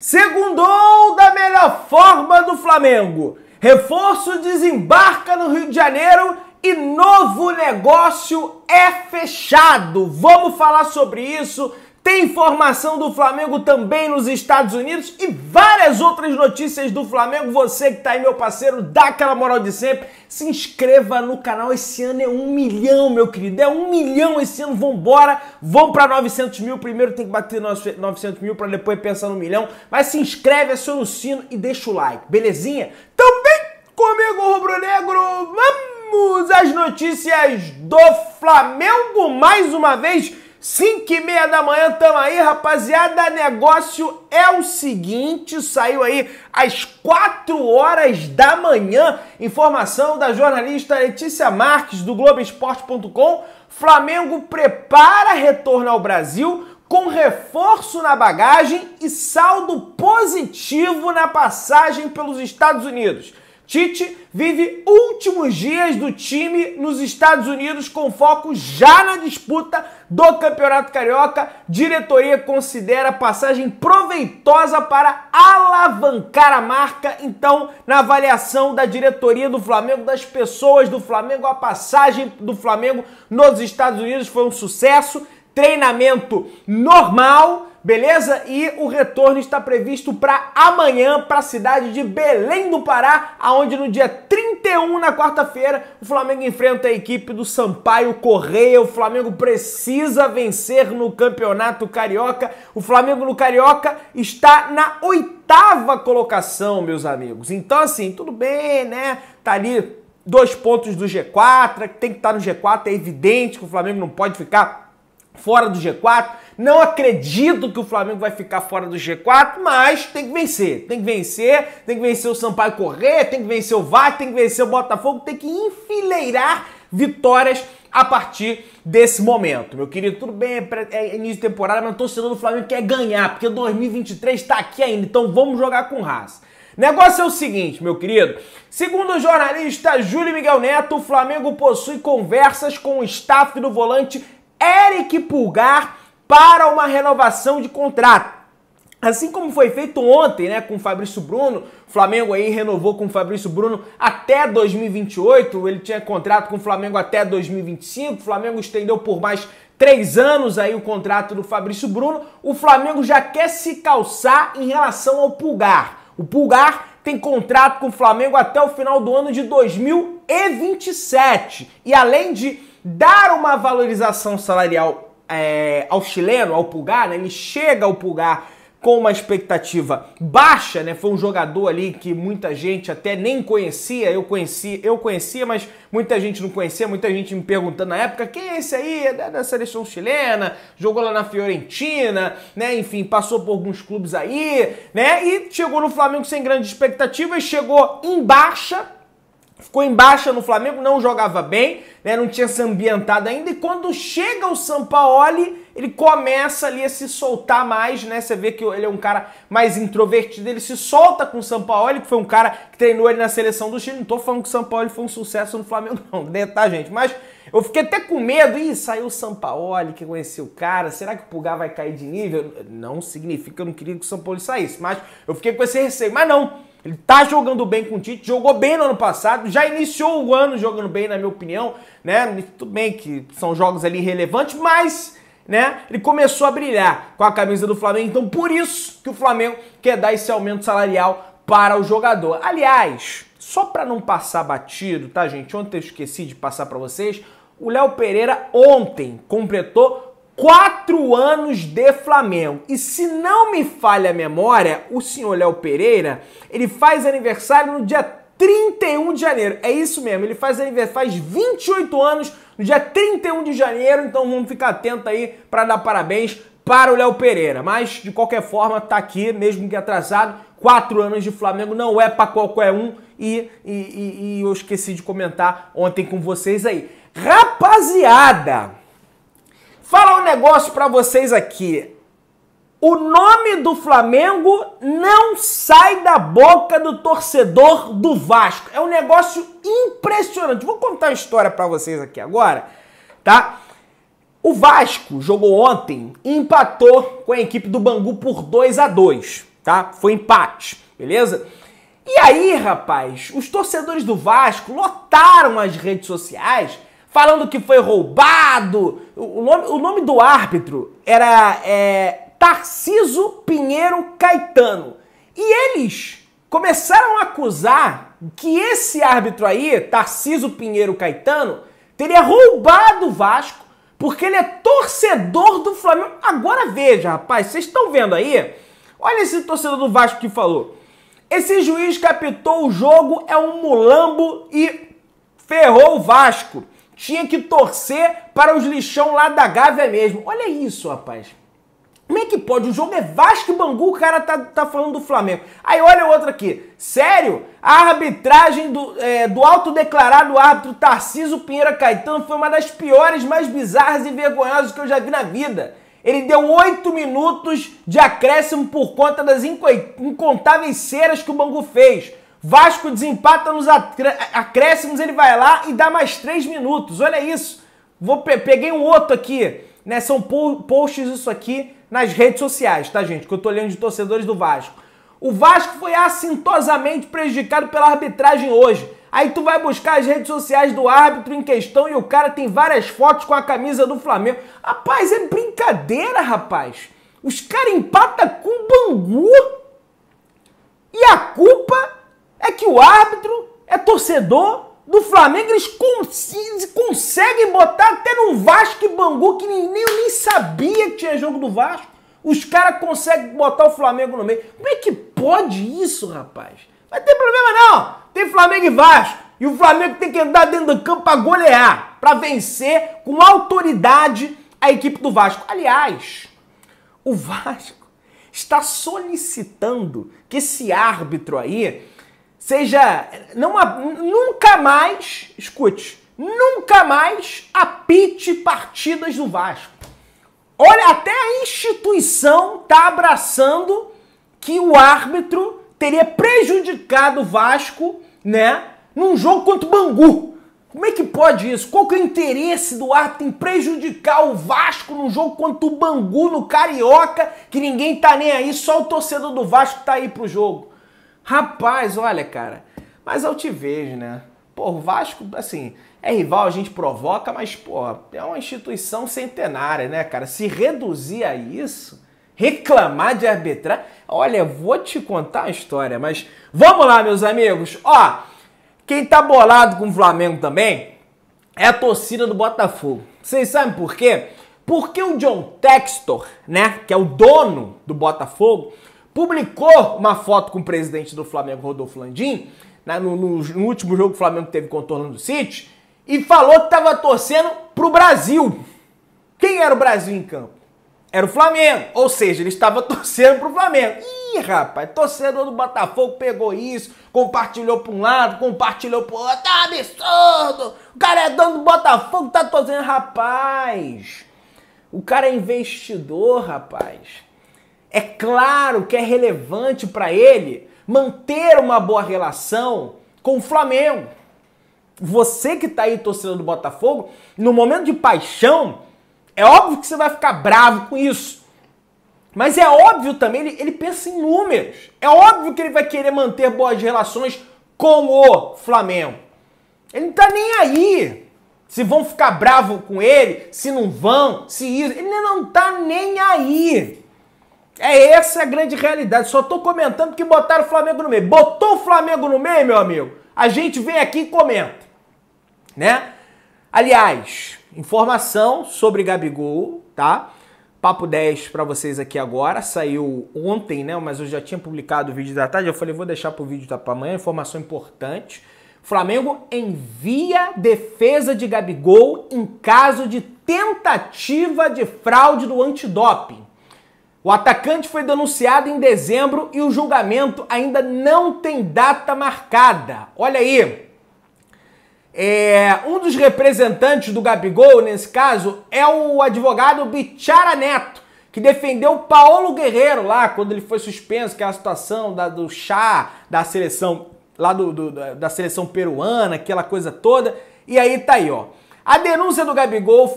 Segundou da melhor forma do Flamengo. Reforço desembarca no Rio de Janeiro e novo negócio é fechado. Vamos falar sobre isso tem informação do Flamengo também nos Estados Unidos e várias outras notícias do Flamengo. Você que tá aí, meu parceiro, dá aquela moral de sempre. Se inscreva no canal. Esse ano é um milhão, meu querido. É um milhão esse ano. Vambora. Vamos para 900 mil. Primeiro tem que bater 900 mil para depois pensar no milhão. Mas se inscreve, aciona o sino e deixa o like, belezinha? Também comigo, Rubro Negro. Vamos às notícias do Flamengo mais uma vez. 5 e meia da manhã, tamo aí, rapaziada. Negócio é o seguinte: saiu aí às 4 horas da manhã. Informação da jornalista Letícia Marques, do Globoesporte.com. Flamengo prepara retorno ao Brasil com reforço na bagagem e saldo positivo na passagem pelos Estados Unidos. Tite vive últimos dias do time nos Estados Unidos com foco já na disputa do Campeonato Carioca. Diretoria considera passagem proveitosa para alavancar a marca. Então, na avaliação da diretoria do Flamengo, das pessoas do Flamengo, a passagem do Flamengo nos Estados Unidos foi um sucesso. Treinamento normal, beleza? E o retorno está previsto para amanhã, para a cidade de Belém do Pará, aonde no dia 31, na quarta-feira, o Flamengo enfrenta a equipe do Sampaio Correia. O Flamengo precisa vencer no Campeonato Carioca. O Flamengo no Carioca está na oitava colocação, meus amigos. Então, assim, tudo bem, né? Tá ali dois pontos do G4, é tem que estar tá no G4, é evidente que o Flamengo não pode ficar fora do G4. Não acredito que o Flamengo vai ficar fora do G4, mas tem que vencer. Tem que vencer, tem que vencer o Sampaio Corrêa, tem que vencer o VAR, tem que vencer o Botafogo, tem que enfileirar vitórias a partir desse momento. Meu querido, tudo bem, é, é início de temporada, mas o torcedor do Flamengo quer ganhar, porque 2023 está aqui ainda, então vamos jogar com raça. Negócio é o seguinte, meu querido. Segundo o jornalista Júlio Miguel Neto, o Flamengo possui conversas com o staff do volante Eric Pulgar para uma renovação de contrato. Assim como foi feito ontem, né, com o Fabrício Bruno, o Flamengo aí renovou com o Fabrício Bruno até 2028, ele tinha contrato com o Flamengo até 2025, o Flamengo estendeu por mais três anos aí o contrato do Fabrício Bruno, o Flamengo já quer se calçar em relação ao Pulgar. O Pulgar tem contrato com o Flamengo até o final do ano de 2027, e além de dar uma valorização salarial é, ao chileno, ao Pulgar, né? ele chega ao Pulgar com uma expectativa baixa, né? Foi um jogador ali que muita gente até nem conhecia, eu conhecia, eu conhecia, mas muita gente não conhecia, muita gente me perguntando na época, quem é esse aí? É da, seleção chilena, jogou lá na Fiorentina, né? Enfim, passou por alguns clubes aí, né? E chegou no Flamengo sem grandes expectativas, chegou em baixa, Ficou em baixa no Flamengo, não jogava bem, né, não tinha se ambientado ainda. E quando chega o Sampaoli, ele começa ali a se soltar mais, né? Você vê que ele é um cara mais introvertido, ele se solta com o Sampaoli, que foi um cara que treinou ele na seleção do Chile. Não tô falando que o Sampaoli foi um sucesso no Flamengo, não, né, tá, gente? Mas eu fiquei até com medo. Ih, saiu o Sampaoli, que conheceu o cara. Será que o Pulgar vai cair de nível? Não significa que eu não queria que o Sampaoli saísse, mas eu fiquei com esse receio. Mas não, ele tá jogando bem com o Tite, jogou bem no ano passado, já iniciou o ano jogando bem, na minha opinião, né? Tudo bem que são jogos ali relevantes, mas né? Ele começou a brilhar com a camisa do Flamengo, então por isso que o Flamengo quer dar esse aumento salarial para o jogador. Aliás, só para não passar batido, tá, gente? Ontem eu esqueci de passar para vocês, o Léo Pereira ontem completou quatro anos de Flamengo. E se não me falha a memória, o senhor Léo Pereira, ele faz aniversário no dia 31 de janeiro. É isso mesmo, ele faz aniversário, faz 28 anos no dia 31 de janeiro, então vamos ficar atento aí para dar parabéns para o Léo Pereira. Mas de qualquer forma, tá aqui, mesmo que atrasado, quatro anos de Flamengo não é para qualquer um. E, e, e, e eu esqueci de comentar ontem com vocês aí. Rapaziada, Fala um negócio para vocês aqui. O nome do Flamengo não sai da boca do torcedor do Vasco. É um negócio impressionante. Vou contar uma história para vocês aqui agora, tá? O Vasco jogou ontem e empatou com a equipe do Bangu por 2 a 2, tá? Foi empate, beleza? E aí, rapaz, os torcedores do Vasco lotaram as redes sociais falando que foi roubado. O nome, o nome do árbitro era é, Tarciso Pinheiro Caetano. E eles começaram a acusar que esse árbitro aí, Tarciso Pinheiro Caetano, teria roubado o Vasco porque ele é torcedor do Flamengo. Agora veja, rapaz, vocês estão vendo aí? Olha esse torcedor do Vasco que falou. Esse juiz que apitou o jogo é um mulambo e ferrou o Vasco tinha que torcer para os lixão lá da Gávea mesmo. Olha isso, rapaz. Como é que pode? O jogo é Vasco e Bangu, o cara tá, tá falando do Flamengo. Aí olha outra aqui. Sério? A arbitragem do, é, do autodeclarado árbitro Tarciso Pinheira Caetano foi uma das piores, mais bizarras e vergonhosas que eu já vi na vida. Ele deu oito minutos de acréscimo por conta das incontáveis ceras que o Bangu fez. Vasco desempata nos acréscimos, ele vai lá e dá mais três minutos. Olha isso. Vou pe peguei um outro aqui, né? São po posts isso aqui nas redes sociais, tá, gente? Que eu tô olhando de torcedores do Vasco. O Vasco foi assintosamente prejudicado pela arbitragem hoje. Aí tu vai buscar as redes sociais do árbitro em questão e o cara tem várias fotos com a camisa do Flamengo. Rapaz, é brincadeira, rapaz. Os caras empatam com o Bangu. E a culpa é que o árbitro é torcedor do Flamengo, eles cons conseguem botar até no Vasco e Bangu, que nem, nem eu nem sabia que tinha jogo do Vasco. Os caras conseguem botar o Flamengo no meio. Como é que pode isso, rapaz? Mas tem problema não. Tem Flamengo e Vasco. E o Flamengo tem que andar dentro do campo pra golear, pra vencer com autoridade a equipe do Vasco. Aliás, o Vasco está solicitando que esse árbitro aí Seja, não, nunca mais, escute, nunca mais apite partidas do Vasco. Olha, até a instituição está abraçando que o árbitro teria prejudicado o Vasco, né, num jogo contra o Bangu. Como é que pode isso? Qual que é o interesse do árbitro em prejudicar o Vasco num jogo contra o Bangu no Carioca, que ninguém tá nem aí, só o torcedor do Vasco tá aí pro jogo? Rapaz, olha, cara, mas altivez, né? Pô, o Vasco, assim, é rival, a gente provoca, mas, pô, é uma instituição centenária, né, cara? Se reduzir a isso, reclamar de arbitrar. Olha, vou te contar a história, mas vamos lá, meus amigos. Ó, quem tá bolado com o Flamengo também é a torcida do Botafogo. Vocês sabem por quê? Porque o John Textor, né, que é o dono do Botafogo, publicou uma foto com o presidente do Flamengo, Rodolfo Landim, né, no, no, no, último jogo que o Flamengo teve contra o Orlando City, e falou que estava torcendo para o Brasil. Quem era o Brasil em campo? Era o Flamengo, ou seja, ele estava torcendo para o Flamengo. Ih, rapaz, torcedor do Botafogo pegou isso, compartilhou para um lado, compartilhou o outro. Tá absurdo! O cara é dono do Botafogo, tá torcendo, rapaz. O cara é investidor, rapaz. É claro que é relevante para ele manter uma boa relação com o Flamengo. Você que está aí torcendo do Botafogo, no momento de paixão, é óbvio que você vai ficar bravo com isso. Mas é óbvio também, ele, ele pensa em números. É óbvio que ele vai querer manter boas relações com o Flamengo. Ele não tá nem aí se vão ficar bravo com ele, se não vão, se isso. Ele não tá nem aí. É essa é a grande realidade. Só tô comentando que botaram o Flamengo no meio. Botou o Flamengo no meio, meu amigo? A gente vem aqui e comenta, né? Aliás, informação sobre Gabigol, tá? Papo 10 para vocês aqui agora. Saiu ontem, né? Mas eu já tinha publicado o vídeo da tarde. Eu falei, vou deixar pro vídeo da para amanhã. Informação importante. Flamengo envia defesa de Gabigol em caso de tentativa de fraude do antidoping. O atacante foi denunciado em dezembro e o julgamento ainda não tem data marcada. Olha aí. É, um dos representantes do Gabigol, nesse caso, é o advogado Bichara Neto, que defendeu o Paulo Guerreiro lá, quando ele foi suspenso, que é a situação da, do chá da seleção lá do, do, da seleção peruana, aquela coisa toda. E aí tá aí, ó. A denúncia do Gabigol,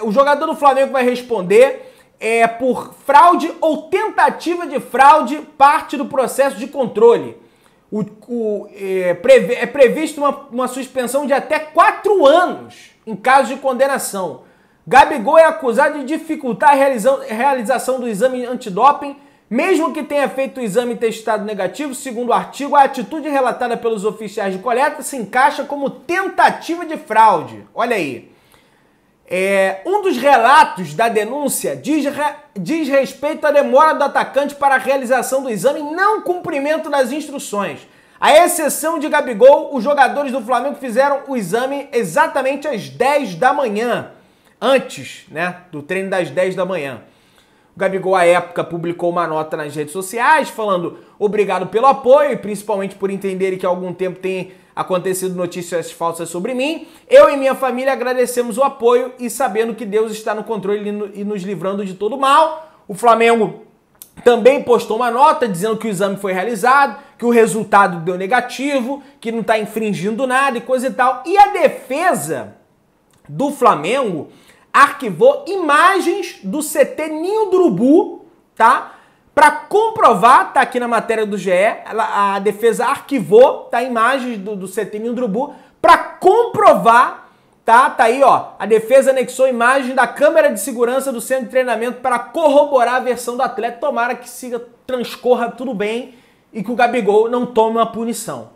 o, o jogador do Flamengo vai responder é, por fraude ou tentativa de fraude parte do processo de controle. O, o, é, é previsto uma, uma suspensão de até quatro anos em caso de condenação. Gabigol é acusado de dificultar a realização do exame antidoping, mesmo que tenha feito o exame testado negativo, segundo o artigo, a atitude relatada pelos oficiais de coleta se encaixa como tentativa de fraude. Olha aí. É, um dos relatos da denúncia diz, diz respeito à demora do atacante para a realização do exame e não cumprimento das instruções. A exceção de Gabigol, os jogadores do Flamengo fizeram o exame exatamente às 10 da manhã, antes né, do treino das 10 da manhã. O Gabigol, à época, publicou uma nota nas redes sociais falando obrigado pelo apoio, principalmente por entenderem que há algum tempo tem acontecido notícias falsas sobre mim, eu e minha família agradecemos o apoio e sabendo que Deus está no controle e nos livrando de todo mal. O Flamengo também postou uma nota dizendo que o exame foi realizado, que o resultado deu negativo, que não está infringindo nada e coisa e tal. E a defesa do Flamengo arquivou imagens do CT Ninho do Urubu, tá? Para comprovar, tá aqui na matéria do GE, a defesa arquivou, tá imagens do, do CT Nindrubu, para comprovar, tá? Tá aí, ó. A defesa anexou imagem da câmera de segurança do centro de treinamento para corroborar a versão do atleta. Tomara que siga, transcorra tudo bem e que o Gabigol não tome uma punição.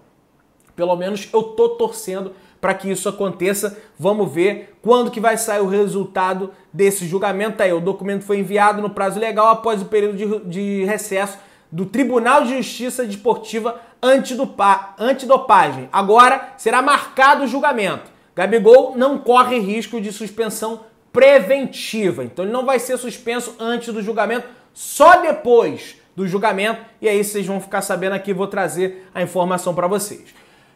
Pelo menos eu tô torcendo para que isso aconteça. Vamos ver quando que vai sair o resultado desse julgamento. Tá aí, o documento foi enviado no prazo legal após o período de, de recesso do Tribunal de Justiça Desportiva Antidopa, Antidopagem. Agora será marcado o julgamento. Gabigol não corre risco de suspensão preventiva, então ele não vai ser suspenso antes do julgamento, só depois do julgamento. E aí vocês vão ficar sabendo aqui, vou trazer a informação para vocês.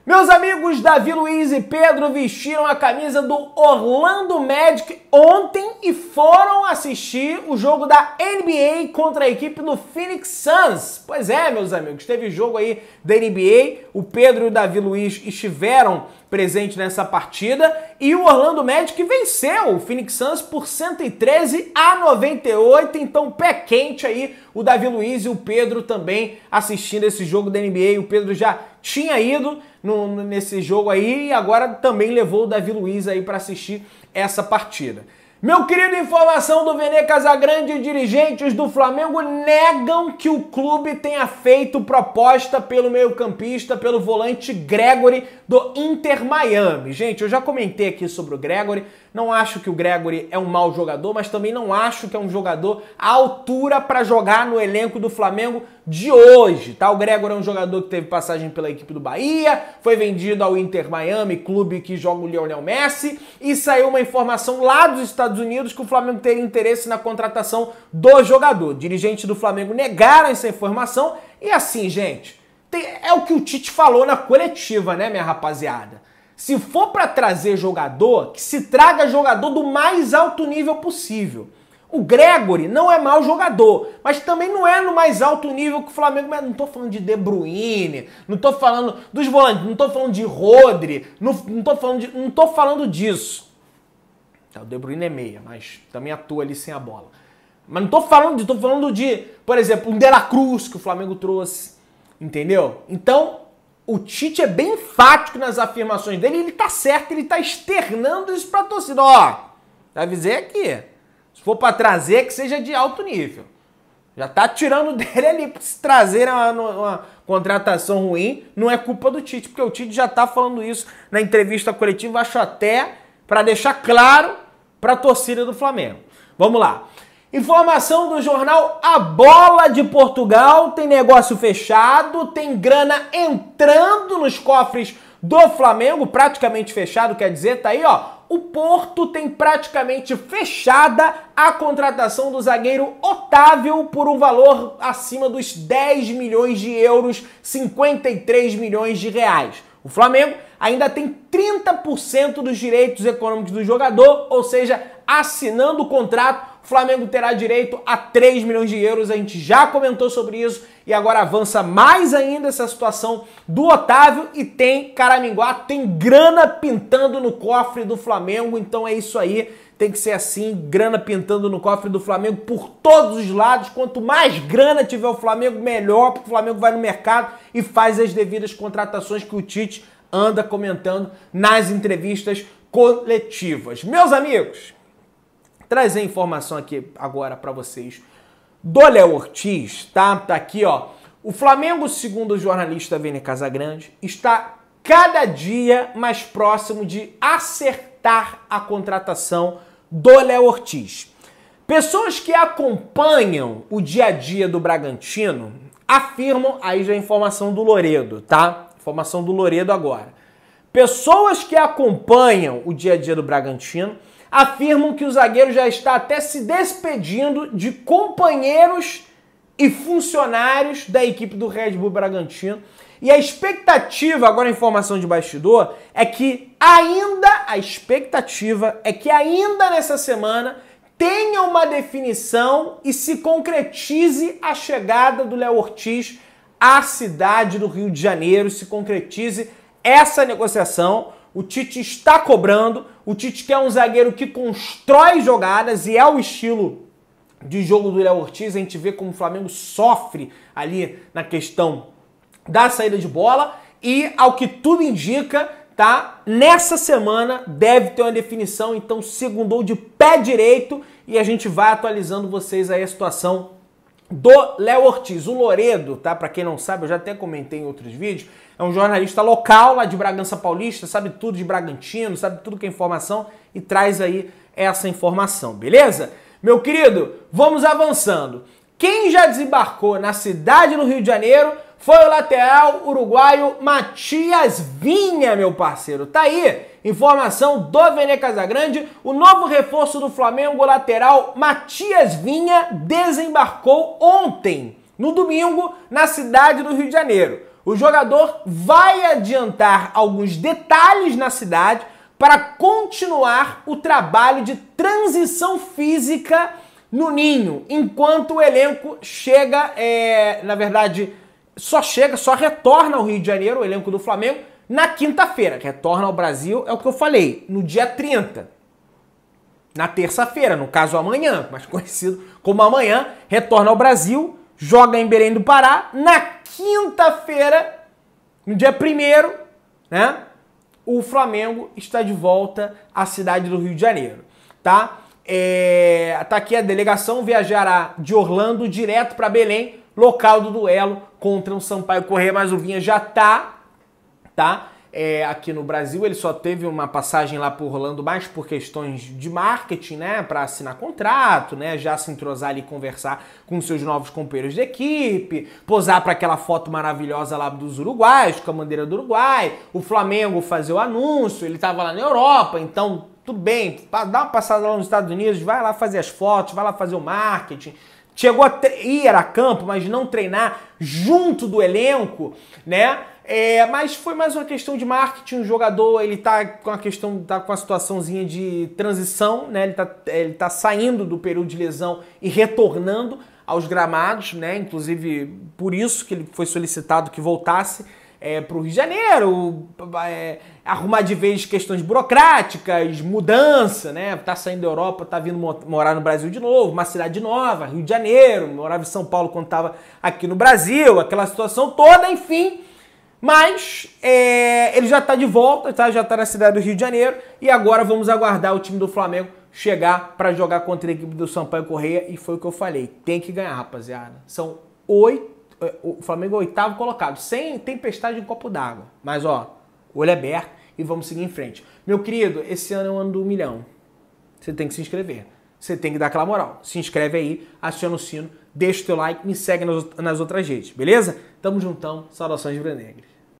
Meus amigos Davi Luiz e Pedro vestiram a camisa do Orlando Magic ontem e foram assistir o jogo da NBA contra a equipe do Phoenix Suns. Pois é, meus amigos, teve jogo aí da NBA, o Pedro e o Davi Luiz estiveram presentes nessa partida e o Orlando Magic venceu o Phoenix Suns por 113 a 98, então pé quente aí o Davi Luiz e o Pedro também assistindo esse jogo da NBA, o Pedro já tinha ido no, nesse jogo aí e agora também levou o Davi Luiz aí para assistir essa partida. Meu querido, informação do Vene Casagrande, dirigentes do Flamengo negam que o clube tenha feito proposta pelo meio-campista, pelo volante Gregory do Inter Miami. Gente, eu já comentei aqui sobre o Gregory. Não acho que o Gregory é um mau jogador, mas também não acho que é um jogador à altura para jogar no elenco do Flamengo de hoje, tá? O Gregory é um jogador que teve passagem pela equipe do Bahia, foi vendido ao Inter Miami, clube que joga o Lionel Messi, e saiu uma informação lá dos Estados Unidos que o Flamengo teria interesse na contratação do jogador. Dirigentes do Flamengo negaram essa informação e assim, gente, é o que o Tite falou na coletiva, né, minha rapaziada? Se for para trazer jogador, que se traga jogador do mais alto nível possível. O Gregory não é mau jogador, mas também não é no mais alto nível que o Flamengo. Mas não tô falando de De Bruyne, não tô falando dos volantes, não tô falando de Rodri, não, não, tô, falando de, não tô falando disso. Tá, o De Bruyne é meia, mas também atua ali sem a bola. Mas não tô falando de, tô falando de, por exemplo, um De La Cruz que o Flamengo trouxe, entendeu? Então, o Tite é bem enfático nas afirmações dele, ele tá certo, ele tá externando isso pra torcida. Ó, avisei aqui. Se for para trazer, que seja de alto nível. Já tá tirando dele ali pra se trazer uma, uma, contratação ruim. Não é culpa do Tite, porque o Tite já tá falando isso na entrevista coletiva, acho até para deixar claro pra torcida do Flamengo. Vamos lá. Informação do jornal A Bola de Portugal: tem negócio fechado, tem grana entrando nos cofres do Flamengo, praticamente fechado, quer dizer, tá aí, ó. O Porto tem praticamente fechada a contratação do zagueiro Otávio por um valor acima dos 10 milhões de euros, 53 milhões de reais. O Flamengo ainda tem 30% dos direitos econômicos do jogador, ou seja, assinando o contrato, o Flamengo terá direito a 3 milhões de euros. A gente já comentou sobre isso e agora avança mais ainda essa situação do Otávio e tem Caraminguá, tem grana pintando no cofre do Flamengo. Então é isso aí, tem que ser assim, grana pintando no cofre do Flamengo por todos os lados. Quanto mais grana tiver o Flamengo, melhor, porque o Flamengo vai no mercado e faz as devidas contratações que o Tite anda comentando nas entrevistas coletivas. Meus amigos, trazer informação aqui agora para vocês do Léo Ortiz, tá? Tá aqui, ó. O Flamengo, segundo o jornalista Vene Casagrande, está cada dia mais próximo de acertar a contratação do Léo Ortiz. Pessoas que acompanham o dia a dia do Bragantino afirmam, aí já é informação do Loredo, tá? Informação do Loredo agora. Pessoas que acompanham o dia a dia do Bragantino afirmam que o zagueiro já está até se despedindo de companheiros e funcionários da equipe do Red Bull Bragantino. E a expectativa, agora informação de bastidor, é que ainda a expectativa é que ainda nessa semana tenha uma definição e se concretize a chegada do Léo Ortiz à cidade do Rio de Janeiro, se concretize essa negociação. O Tite está cobrando, o Tite quer um zagueiro que constrói jogadas e é o estilo de jogo do Léo Ortiz. A gente vê como o Flamengo sofre ali na questão da saída de bola. E ao que tudo indica, tá? Nessa semana deve ter uma definição, então segundou de pé direito e a gente vai atualizando vocês aí a situação do Léo Ortiz. O Loredo, tá? Para quem não sabe, eu já até comentei em outros vídeos, é um jornalista local lá de Bragança Paulista, sabe tudo de Bragantino, sabe tudo que é informação e traz aí essa informação, beleza? Meu querido, vamos avançando. Quem já desembarcou na cidade do Rio de Janeiro foi o lateral uruguaio Matias Vinha, meu parceiro. Tá aí, informação do Vene Casagrande. O novo reforço do Flamengo, lateral Matias Vinha, desembarcou ontem, no domingo, na cidade do Rio de Janeiro. O jogador vai adiantar alguns detalhes na cidade para continuar o trabalho de transição física no Ninho, enquanto o elenco chega, é, na verdade, só chega, só retorna ao Rio de Janeiro, o elenco do Flamengo, na quinta-feira. Retorna ao Brasil, é o que eu falei, no dia 30. Na terça-feira, no caso amanhã, mais conhecido como amanhã, retorna ao Brasil, joga em Belém do Pará. Na quinta-feira, no dia 1, né? O Flamengo está de volta à cidade do Rio de Janeiro, tá? É, tá aqui a delegação viajará de Orlando direto para Belém Local do duelo contra um Sampaio Correia, mas o Vinha já tá, tá? É, aqui no Brasil, ele só teve uma passagem lá por Orlando mais por questões de marketing, né? Para assinar contrato, né? Já se entrosar ali conversar com seus novos companheiros de equipe, posar para aquela foto maravilhosa lá dos uruguaios, com a bandeira do Uruguai, o Flamengo fazer o anúncio, ele estava lá na Europa, então tudo bem, dá uma passada lá nos Estados Unidos, vai lá fazer as fotos, vai lá fazer o marketing. Chegou a ir a campo, mas não treinar junto do elenco, né? É, mas foi mais uma questão de marketing. O jogador ele tá com a questão, tá com a situaçãozinha de transição, né? Ele tá, ele tá saindo do período de lesão e retornando aos gramados, né? Inclusive por isso que ele foi solicitado que voltasse é, para o Rio de Janeiro, é, arrumar de vez questões burocráticas, mudança, né? Tá saindo da Europa, tá vindo morar no Brasil de novo, uma cidade nova, Rio de Janeiro, morava em São Paulo quando estava aqui no Brasil, aquela situação toda, enfim. Mas é, ele já está de volta, tá, já está na cidade do Rio de Janeiro e agora vamos aguardar o time do Flamengo chegar para jogar contra a equipe do Sampaio Correia e foi o que eu falei. Tem que ganhar, rapaziada. São oito o Flamengo é oitavo colocado, sem tempestade em copo d'água. Mas ó, olho é aberto e vamos seguir em frente. Meu querido, esse ano é o um ano do milhão. Você tem que se inscrever. Você tem que dar aquela moral. Se inscreve aí, aciona o sino, deixa o teu like, me segue nas, outras redes, beleza? Tamo juntão, saudações de Negras.